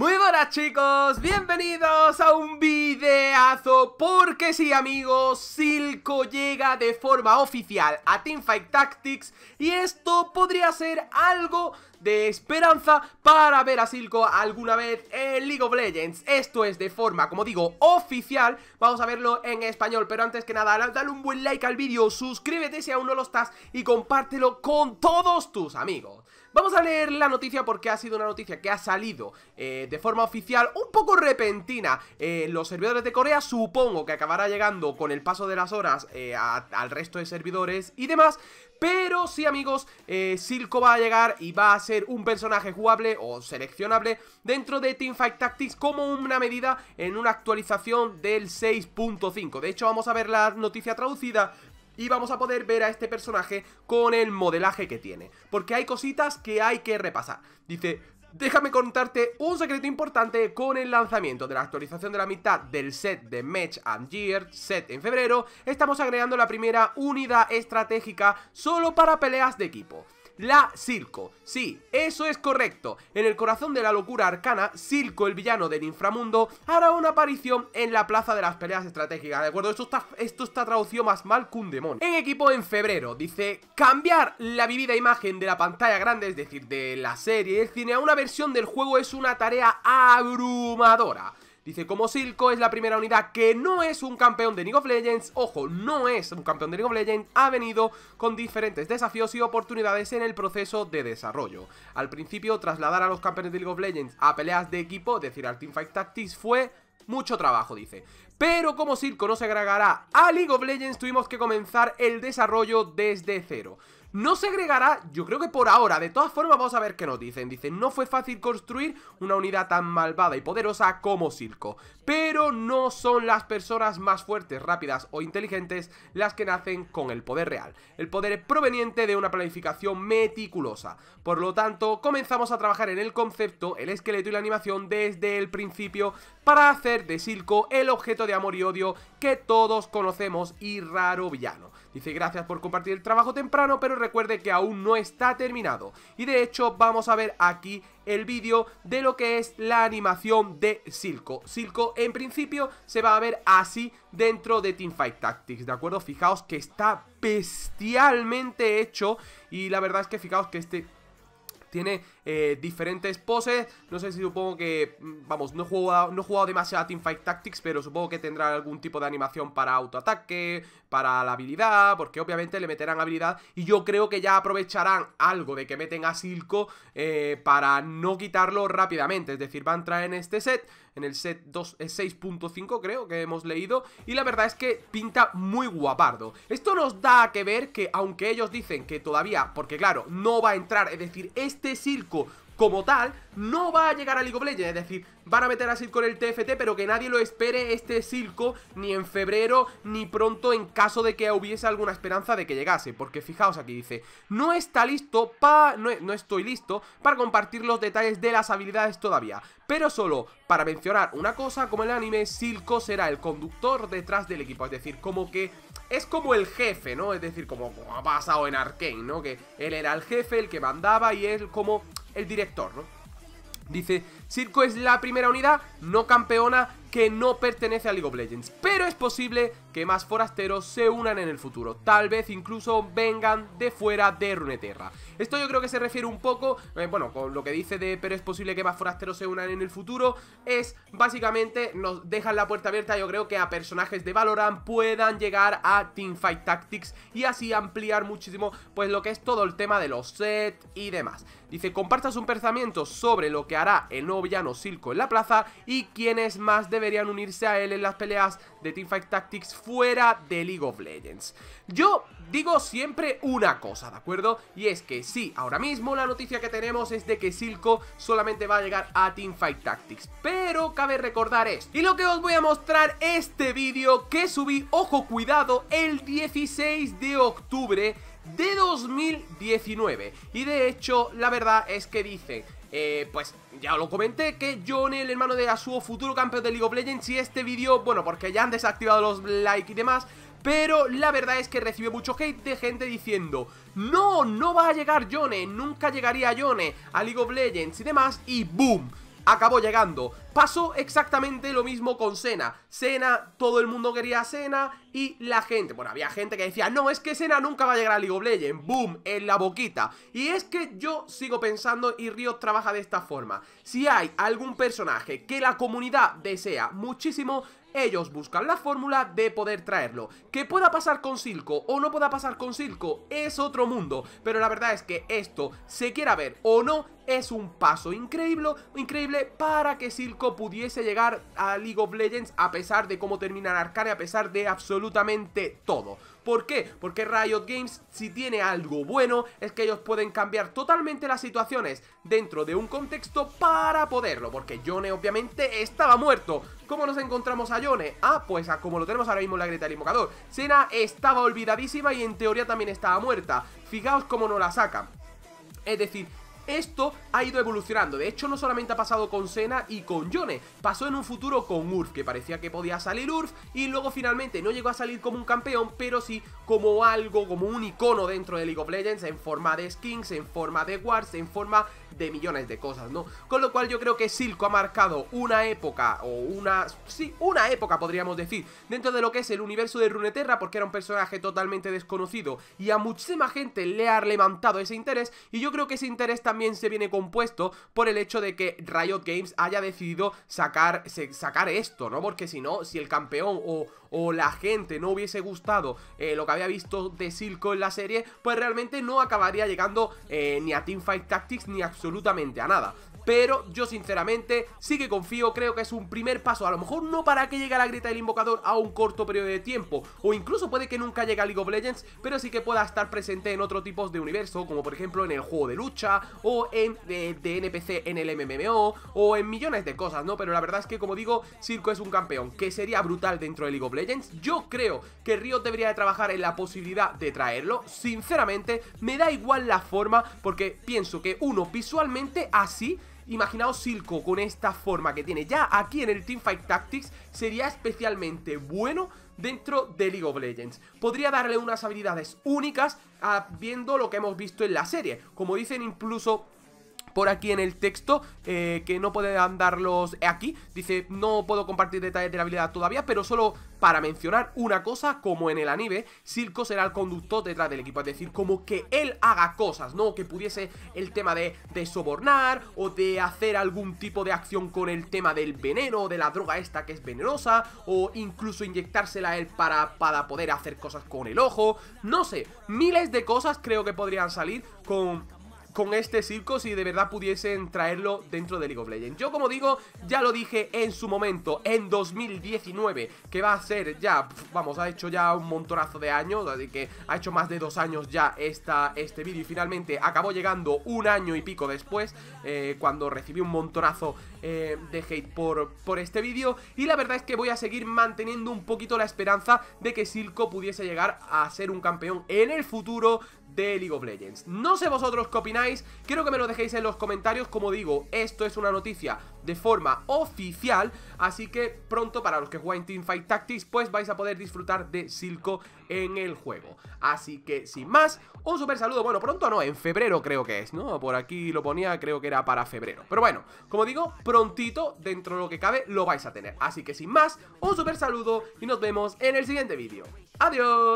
Muy buenas chicos, bienvenidos a un videazo Porque sí amigos, Silco llega de forma oficial a Teamfight Tactics Y esto podría ser algo de esperanza para ver a Silco alguna vez en League of Legends Esto es de forma, como digo, oficial Vamos a verlo en español, pero antes que nada dale un buen like al vídeo Suscríbete si aún no lo estás y compártelo con todos tus amigos Vamos a leer la noticia porque ha sido una noticia que ha salido eh, de forma oficial un poco repentina. Eh, los servidores de Corea supongo que acabará llegando con el paso de las horas eh, al resto de servidores y demás. Pero sí amigos, Silco va a llegar y va a ser un personaje jugable o seleccionable dentro de Teamfight Tactics como una medida en una actualización del 6.5. De hecho vamos a ver la noticia traducida y vamos a poder ver a este personaje con el modelaje que tiene, porque hay cositas que hay que repasar. Dice, déjame contarte un secreto importante con el lanzamiento de la actualización de la mitad del set de Match and Gear, set en febrero, estamos agregando la primera unidad estratégica solo para peleas de equipo la Silco. Sí, eso es correcto. En el corazón de la locura arcana, Silco, el villano del inframundo, hará una aparición en la plaza de las peleas estratégicas. ¿De acuerdo? Esto está, esto está traducido más mal que un demonio. En equipo en febrero, dice cambiar la vivida imagen de la pantalla grande, es decir, de la serie, el cine, a una versión del juego es una tarea abrumadora. Dice, como Silco es la primera unidad que no es un campeón de League of Legends, ojo, no es un campeón de League of Legends, ha venido con diferentes desafíos y oportunidades en el proceso de desarrollo. Al principio, trasladar a los campeones de League of Legends a peleas de equipo, es decir, al Fight Tactics, fue mucho trabajo, dice. Pero como Silco no se agregará a League of Legends, tuvimos que comenzar el desarrollo desde cero. No se agregará, yo creo que por ahora, de todas formas vamos a ver qué nos dicen. Dicen, no fue fácil construir una unidad tan malvada y poderosa como Silco, pero no son las personas más fuertes, rápidas o inteligentes las que nacen con el poder real. El poder proveniente de una planificación meticulosa. Por lo tanto, comenzamos a trabajar en el concepto, el esqueleto y la animación desde el principio para hacer de Silco el objeto de amor y odio que todos conocemos y raro villano. Dice, gracias por compartir el trabajo temprano, pero recuerde que aún no está terminado. Y de hecho vamos a ver aquí el vídeo de lo que es la animación de Silco. Silco en principio se va a ver así dentro de Teamfight Tactics, ¿de acuerdo? Fijaos que está bestialmente hecho y la verdad es que fijaos que este tiene eh, diferentes poses. No sé si supongo que, mm, vamos, no he jugado, no he jugado demasiado a Teamfight Tactics, pero supongo que tendrá algún tipo de animación para autoataque, para la habilidad, porque obviamente le meterán habilidad. Y yo creo que ya aprovecharán algo de que meten a Silco eh, para no quitarlo rápidamente. Es decir, va a entrar en este set, en el set 6.5 eh, creo que hemos leído. Y la verdad es que pinta muy guapardo. Esto nos da que ver que aunque ellos dicen que todavía, porque claro, no va a entrar, es decir, este Silco como tal, no va a llegar a League of Legends. Es decir, van a meter a Silco en el TFT, pero que nadie lo espere este Silco ni en febrero ni pronto en caso de que hubiese alguna esperanza de que llegase. Porque fijaos aquí dice, no está listo para... No, estoy listo para compartir los detalles de las habilidades todavía. Pero solo para mencionar una cosa, como el anime, Silco será el conductor detrás del equipo. Es decir, como que... Es como el jefe, ¿no? Es decir, como, como ha pasado en Arkane, ¿no? Que él era el jefe, el que mandaba y él como el director, ¿no? Dice, Circo es la primera unidad no campeona que no pertenece a League of Legends, pero es posible que más forasteros se unan en el futuro, tal vez incluso vengan de fuera de Runeterra. Esto yo creo que se refiere un poco, eh, bueno, con lo que dice de pero es posible que más forasteros se unan en el futuro, es básicamente nos dejan la puerta abierta yo creo que a personajes de Valorant puedan llegar a Teamfight Tactics y así ampliar muchísimo pues lo que es todo el tema de los sets y demás. Dice, compartas un pensamiento sobre lo que hará el nuevo villano Silco en la plaza y quién es más de deberían unirse a él en las peleas de Teamfight Tactics fuera de League of Legends. Yo digo siempre una cosa, ¿de acuerdo? Y es que sí, ahora mismo la noticia que tenemos es de que Silco solamente va a llegar a Teamfight Tactics, pero cabe recordar esto. Y lo que os voy a mostrar este vídeo que subí, ojo cuidado, el 16 de octubre de 2019. Y de hecho, la verdad es que dice Eh, pues ya lo comenté que Johnny, el hermano de Asuo, futuro campeón de League of Legends Y este vídeo, bueno, porque ya han desactivado los likes y demás pero la verdad es que recibió mucho hate de gente diciendo No, no va a llegar Yone, nunca llegaría Johnny a League of Legends y demás Y ¡boom! acabó llegando. Pasó exactamente lo mismo con Sena. Sena, todo el mundo quería Sena y la gente, bueno, había gente que decía, no, es que Sena nunca va a llegar a League of Legends, boom, en la boquita. Y es que yo sigo pensando y Riot trabaja de esta forma. Si hay algún personaje que la comunidad desea muchísimo, ellos buscan la fórmula de poder traerlo. Que pueda pasar con Silco o no pueda pasar con Silco es otro mundo, pero la verdad es que esto, se quiera ver o no, es un paso increíble, increíble para que Silco pudiese llegar a League of Legends a pesar de cómo termina Arcane, a pesar de absolutamente todo. ¿Por qué? Porque Riot Games, si tiene algo bueno, es que ellos pueden cambiar totalmente las situaciones dentro de un contexto para poderlo. Porque Jone obviamente estaba muerto, ¿Cómo nos encontramos a Yone? Ah, pues como lo tenemos ahora mismo en la grieta del invocador Sena estaba olvidadísima y en teoría también estaba muerta Fijaos cómo no la saca. Es decir, esto ha ido evolucionando, de hecho no solamente ha pasado con Sena y con Yone, pasó en un futuro con Urf, que parecía que podía salir Urf y luego finalmente no llegó a salir como un campeón, pero sí como algo, como un icono dentro de League of Legends en forma de skins, en forma de wards, en forma de millones de cosas, ¿no? Con lo cual yo creo que Silco ha marcado una época, o una... sí, una época podríamos decir, dentro de lo que es el universo de Runeterra, porque era un personaje totalmente desconocido y a muchísima gente le ha levantado ese interés, y yo creo que ese interés también se viene compuesto por el hecho de que Riot Games haya decidido sacar, sacar esto, ¿no? Porque si no, si el campeón o, o la gente no hubiese gustado eh, lo que había visto de Silco en la serie, pues realmente no acabaría llegando eh, ni a Teamfight Tactics ni absolutamente a nada pero yo sinceramente sí que confío, creo que es un primer paso, a lo mejor no para que llegue a la grieta del invocador a un corto periodo de tiempo, o incluso puede que nunca llegue a League of Legends, pero sí que pueda estar presente en otros tipos de universo, como por ejemplo en el juego de lucha, o en de, NPC en el MMO, o en millones de cosas, ¿no? Pero la verdad es que como digo, Circo es un campeón, que sería brutal dentro de League of Legends, yo creo que Riot debería de trabajar en la posibilidad de traerlo, sinceramente me da igual la forma, porque pienso que uno visualmente así Imaginaos Silco con esta forma que tiene ya aquí en el Teamfight Tactics sería especialmente bueno dentro de League of Legends. Podría darle unas habilidades únicas ah, viendo lo que hemos visto en la serie. Como dicen incluso por aquí en el texto eh, que no pueden darlos aquí. Dice, no puedo compartir detalles de la habilidad todavía, pero solo para mencionar una cosa, como en el anime, circo será el conductor detrás del equipo. Es decir, como que él haga cosas, ¿no? Que pudiese el tema de, sobornar o de hacer algún tipo de acción con el tema del veneno, de la droga esta que es venenosa, o incluso inyectársela a él para, para poder hacer cosas con el ojo. No sé, miles de cosas creo que podrían salir con con este circo si de verdad pudiesen traerlo dentro de League of Legends. Yo como digo, ya lo dije en su momento, en 2019, que va a ser ya, vamos, ha hecho ya un montonazo de años, así que ha hecho más de dos años ya este vídeo y finalmente acabó llegando un año y pico después, eh, cuando recibí un montonazo eh, de hate por, por este vídeo y la verdad es que voy a seguir manteniendo un poquito la esperanza de que Silco pudiese llegar a ser un campeón en el futuro de League of Legends. No sé vosotros qué opináis Quiero que me lo dejéis en los comentarios. Como digo, esto es una noticia de forma oficial. Así que pronto, para los que juegan Teamfight Tactics, pues vais a poder disfrutar de Silco en el juego. Así que, sin más, un super saludo. Bueno, pronto no, en febrero creo que es, ¿no? Por aquí lo ponía, creo que era para febrero. Pero bueno, como digo, prontito, dentro de lo que cabe, lo vais a tener. Así que, sin más, un super saludo y nos vemos en el siguiente vídeo. ¡Adiós!